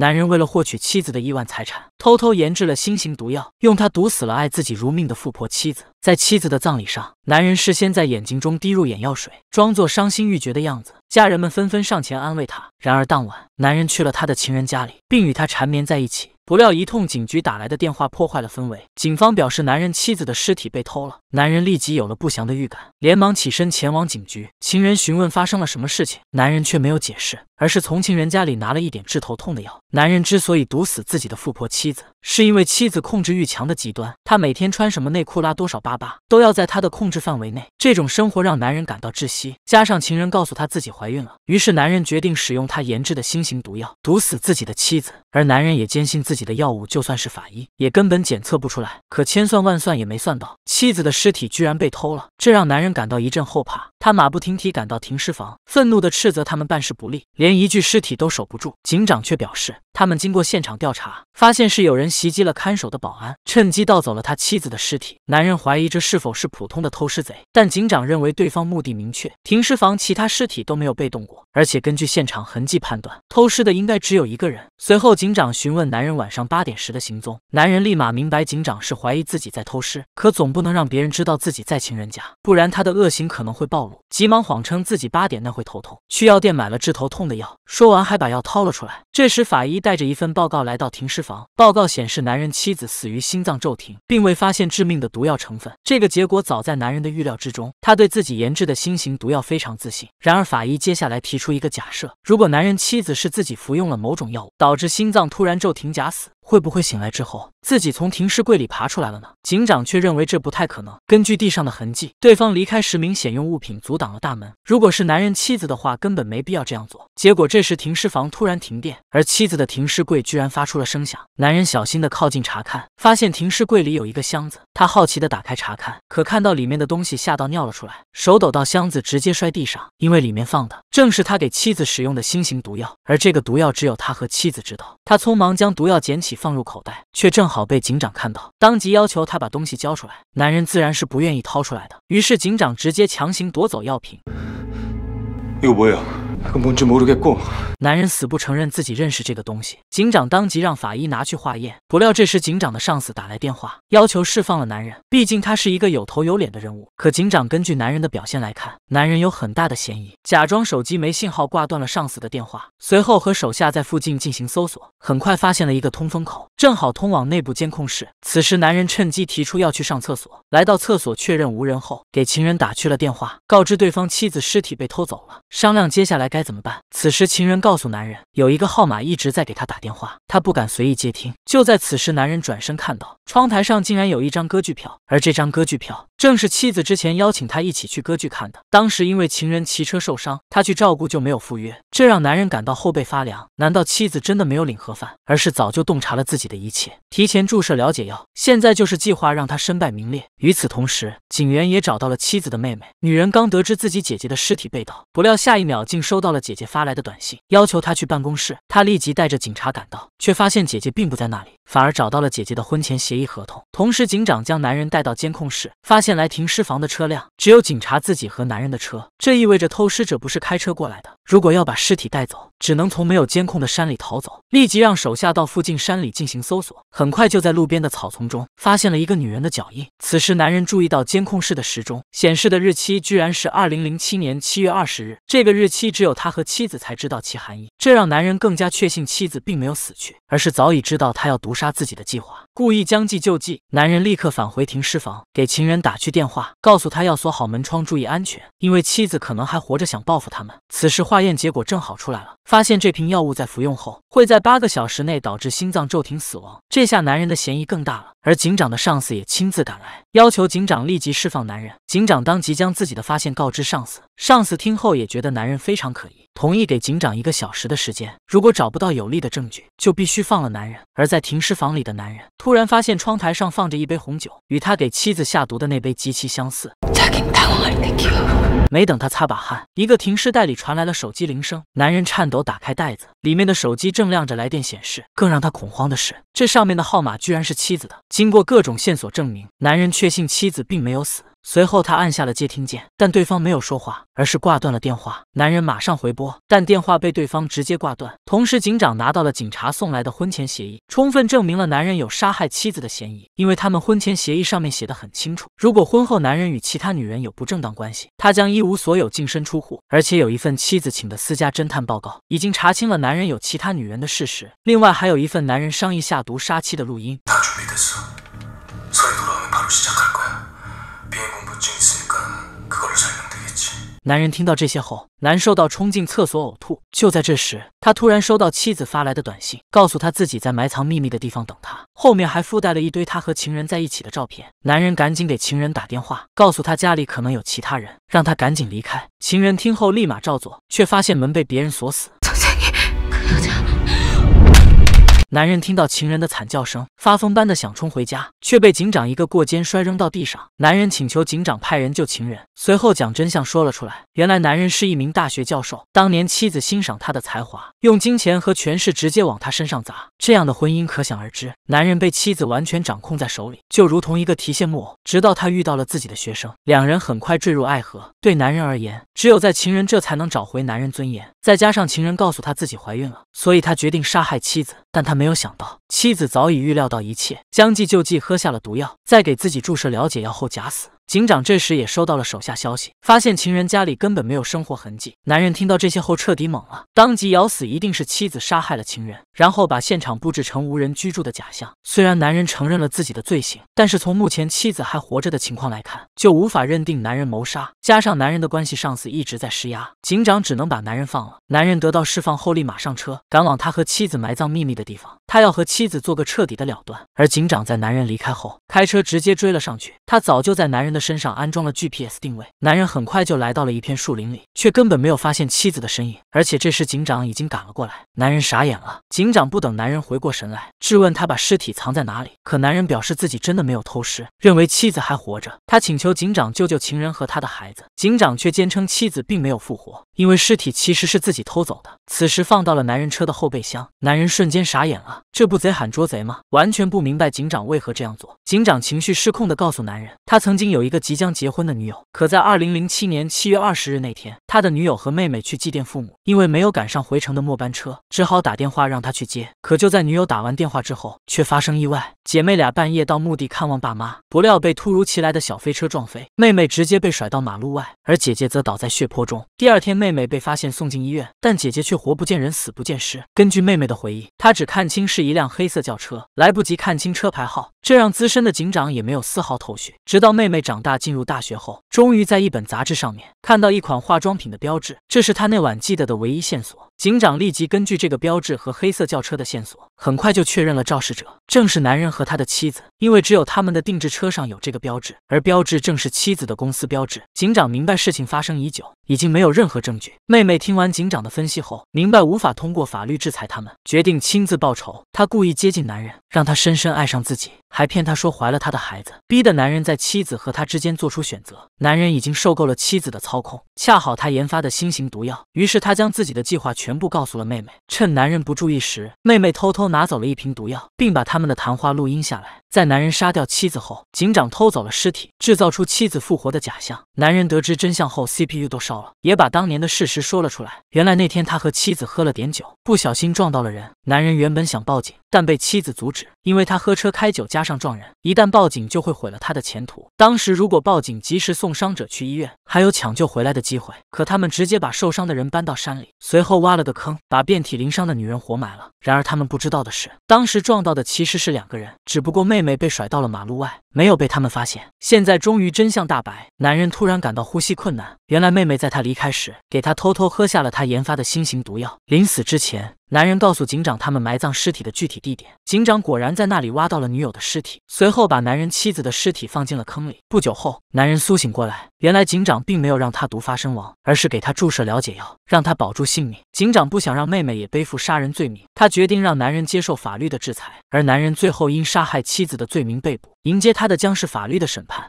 男人为了获取妻子的亿万财产，偷偷研制了新型毒药，用它毒死了爱自己如命的富婆妻子。在妻子的葬礼上，男人事先在眼睛中滴入眼药水，装作伤心欲绝的样子，家人们纷纷上前安慰他。然而当晚，男人去了他的情人家里，并与他缠绵在一起。不料一通警局打来的电话破坏了氛围，警方表示男人妻子的尸体被偷了，男人立即有了不祥的预感，连忙起身前往警局。情人询问发生了什么事情，男人却没有解释。而是从情人家里拿了一点治头痛的药。男人之所以毒死自己的富婆妻子，是因为妻子控制欲强的极端。他每天穿什么内裤、拉多少粑粑，都要在他的控制范围内。这种生活让男人感到窒息。加上情人告诉他自己怀孕了，于是男人决定使用他研制的新型毒药毒死自己的妻子。而男人也坚信自己的药物就算是法医也根本检测不出来。可千算万算也没算到，妻子的尸体居然被偷了，这让男人感到一阵后怕。他马不停蹄赶到停尸房，愤怒的斥责他们办事不力，连一具尸体都守不住。警长却表示。他们经过现场调查，发现是有人袭击了看守的保安，趁机盗走了他妻子的尸体。男人怀疑这是否是普通的偷尸贼，但警长认为对方目的明确。停尸房其他尸体都没有被动过，而且根据现场痕迹判断，偷尸的应该只有一个人。随后，警长询问男人晚上八点时的行踪，男人立马明白警长是怀疑自己在偷尸，可总不能让别人知道自己在情人家，不然他的恶行可能会暴露。急忙谎称自己八点那会头痛，去药店买了治头痛的药。说完还把药掏了出来。这时法医带。带着一份报告来到停尸房，报告显示男人妻子死于心脏骤停，并未发现致命的毒药成分。这个结果早在男人的预料之中，他对自己研制的新型毒药非常自信。然而法医接下来提出一个假设：如果男人妻子是自己服用了某种药物，导致心脏突然骤停假死。会不会醒来之后自己从停尸柜里爬出来了呢？警长却认为这不太可能。根据地上的痕迹，对方离开时明显用物品阻挡了大门。如果是男人妻子的话，根本没必要这样做。结果这时停尸房突然停电，而妻子的停尸柜居然发出了声响。男人小心的靠近查看，发现停尸柜里有一个箱子。他好奇的打开查看，可看到里面的东西吓到尿了出来，手抖到箱子直接摔地上，因为里面放的正是他给妻子使用的新型毒药。而这个毒药只有他和妻子知道。他匆忙将毒药捡起。放入口袋，却正好被警长看到，当即要求他把东西交出来。男人自然是不愿意掏出来的，于是警长直接强行夺走药品。男人死不承认自己认识这个东西，警长当即让法医拿去化验。不料这时警长的上司打来电话，要求释放了男人，毕竟他是一个有头有脸的人物。可警长根据男人的表现来看，男人有很大的嫌疑，假装手机没信号挂断了上司的电话，随后和手下在附近进行搜索，很快发现了一个通风口，正好通往内部监控室。此时男人趁机提出要去上厕所，来到厕所确认无人后，给情人打去了电话，告知对方妻子尸体被偷走了，商量接下来。该怎么办？此时情人告诉男人，有一个号码一直在给他打电话，他不敢随意接听。就在此时，男人转身看到窗台上竟然有一张歌剧票，而这张歌剧票正是妻子之前邀请他一起去歌剧看的。当时因为情人骑车受伤，他去照顾就没有赴约，这让男人感到后背发凉。难道妻子真的没有领盒饭，而是早就洞察了自己的一切，提前注射了解药？现在就是计划让他身败名裂。与此同时，警员也找到了妻子的妹妹。女人刚得知自己姐姐的尸体被盗，不料下一秒竟收。收到了姐姐发来的短信，要求他去办公室。他立即带着警察赶到，却发现姐姐并不在那里，反而找到了姐姐的婚前协议合同。同时，警长将男人带到监控室，发现来停尸房的车辆只有警察自己和男人的车，这意味着偷尸者不是开车过来的。如果要把尸体带走，只能从没有监控的山里逃走，立即让手下到附近山里进行搜索。很快就在路边的草丛中发现了一个女人的脚印。此时，男人注意到监控室的时钟显示的日期居然是二零零七年七月二十日。这个日期只有他和妻子才知道其含义，这让男人更加确信妻子并没有死去，而是早已知道他要毒杀自己的计划，故意将计就计。男人立刻返回停尸房，给情人打去电话，告诉他要锁好门窗，注意安全，因为妻子可能还活着，想报复他们。此时，化验结果正好出来了。发现这瓶药物在服用后会在八个小时内导致心脏骤停死亡，这下男人的嫌疑更大了。而警长的上司也亲自赶来，要求警长立即释放男人。警长当即将自己的发现告知上司，上司听后也觉得男人非常可疑，同意给警长一个小时的时间，如果找不到有力的证据，就必须放了男人。而在停尸房里的男人突然发现窗台上放着一杯红酒，与他给妻子下毒的那杯极其相似。没等他擦把汗，一个停尸袋里传来了手机铃声。男人颤抖打开袋子，里面的手机正亮着，来电显示。更让他恐慌的是，这上面的号码居然是妻子的。经过各种线索证明，男人确信妻子并没有死。随后，他按下了接听键，但对方没有说话，而是挂断了电话。男人马上回拨，但电话被对方直接挂断。同时，警长拿到了警察送来的婚前协议，充分证明了男人有杀害妻子的嫌疑，因为他们婚前协议上面写的很清楚：如果婚后男人与其他女人有不正当关系，他将一无所有，净身出户。而且有一份妻子请的私家侦探报告，已经查清了男人有其他女人的事实。另外，还有一份男人商议下毒杀妻的录音。男人听到这些后，难受到冲进厕所呕吐。就在这时，他突然收到妻子发来的短信，告诉他自己在埋藏秘密的地方等他，后面还附带了一堆他和情人在一起的照片。男人赶紧给情人打电话，告诉他家里可能有其他人，让他赶紧离开。情人听后立马照做，却发现门被别人锁死。男人听到情人的惨叫声，发疯般的想冲回家，却被警长一个过肩摔扔到地上。男人请求警长派人救情人，随后将真相说了出来。原来男人是一名大学教授，当年妻子欣赏他的才华，用金钱和权势直接往他身上砸，这样的婚姻可想而知。男人被妻子完全掌控在手里，就如同一个提线木偶。直到他遇到了自己的学生，两人很快坠入爱河。对男人而言，只有在情人这才能找回男人尊严。再加上情人告诉他自己怀孕了，所以他决定杀害妻子，但他没。没有想到，妻子早已预料到一切，将计就计，喝下了毒药，在给自己注射了解药后假死。警长这时也收到了手下消息，发现情人家里根本没有生活痕迹。男人听到这些后彻底懵了，当即咬死一定是妻子杀害了情人，然后把现场布置成无人居住的假象。虽然男人承认了自己的罪行，但是从目前妻子还活着的情况来看，就无法认定男人谋杀。加上男人的关系，上司一直在施压，警长只能把男人放了。男人得到释放后立马上车，赶往他和妻子埋葬秘密的地方。他要和妻子做个彻底的了断。而警长在男人离开后，开车直接追了上去。他早就在男人的。身上安装了 GPS 定位，男人很快就来到了一片树林里，却根本没有发现妻子的身影。而且这时警长已经赶了过来，男人傻眼了。警长不等男人回过神来，质问他把尸体藏在哪里。可男人表示自己真的没有偷尸，认为妻子还活着。他请求警长救救情人和他的孩子。警长却坚称妻子并没有复活，因为尸体其实是自己偷走的，此时放到了男人车的后备箱。男人瞬间傻眼了，这不贼喊捉贼吗？完全不明白警长为何这样做。警长情绪失控的告诉男人，他曾经有。有一个即将结婚的女友，可在二零零七年七月二十日那天，他的女友和妹妹去祭奠父母，因为没有赶上回城的末班车，只好打电话让他去接。可就在女友打完电话之后，却发生意外。姐妹俩半夜到墓地看望爸妈，不料被突如其来的小飞车撞飞，妹妹直接被甩到马路外，而姐姐则倒在血泊中。第二天，妹妹被发现送进医院，但姐姐却活不见人，死不见尸。根据妹妹的回忆，她只看清是一辆黑色轿车，来不及看清车牌号，这让资深的警长也没有丝毫头绪。直到妹妹长大进入大学后，终于在一本杂志上面看到一款化妆品的标志，这是他那晚记得的唯一线索。警长立即根据这个标志和黑色轿车的线索，很快就确认了肇事者正是男人和他的妻子，因为只有他们的定制车上有这个标志，而标志正是妻子的公司标志。警长明白事情发生已久，已经没有任何证据。妹妹听完警长的分析后，明白无法通过法律制裁他们，决定亲自报仇。她故意接近男人，让他深深爱上自己，还骗他说怀了他的孩子，逼得男人在妻子和他之间做出选择。男人已经受够了妻子的操控，恰好他研发的新型毒药，于是他将自己的计划全。全部告诉了妹妹。趁男人不注意时，妹妹偷偷拿走了一瓶毒药，并把他们的谈话录音下来。在男人杀掉妻子后，警长偷走了尸体，制造出妻子复活的假象。男人得知真相后，CPU 都烧了，也把当年的事实说了出来。原来那天他和妻子喝了点酒，不小心撞到了人。男人原本想报警。但被妻子阻止，因为他喝车开酒，加上撞人，一旦报警就会毁了他的前途。当时如果报警，及时送伤者去医院，还有抢救回来的机会。可他们直接把受伤的人搬到山里，随后挖了个坑，把遍体鳞伤的女人活埋了。然而他们不知道的是，当时撞到的其实是两个人，只不过妹妹被甩到了马路外。没有被他们发现，现在终于真相大白。男人突然感到呼吸困难，原来妹妹在他离开时，给他偷偷喝下了他研发的新型毒药。临死之前，男人告诉警长他们埋葬尸体的具体地点。警长果然在那里挖到了女友的尸体，随后把男人妻子的尸体放进了坑里。不久后，男人苏醒过来，原来警长并没有让他毒发身亡，而是给他注射了解药，让他保住性命。警长不想让妹妹也背负杀人罪名，他决定让男人接受法律的制裁，而男人最后因杀害妻子的罪名被捕，迎接他。他的将是法律的审判。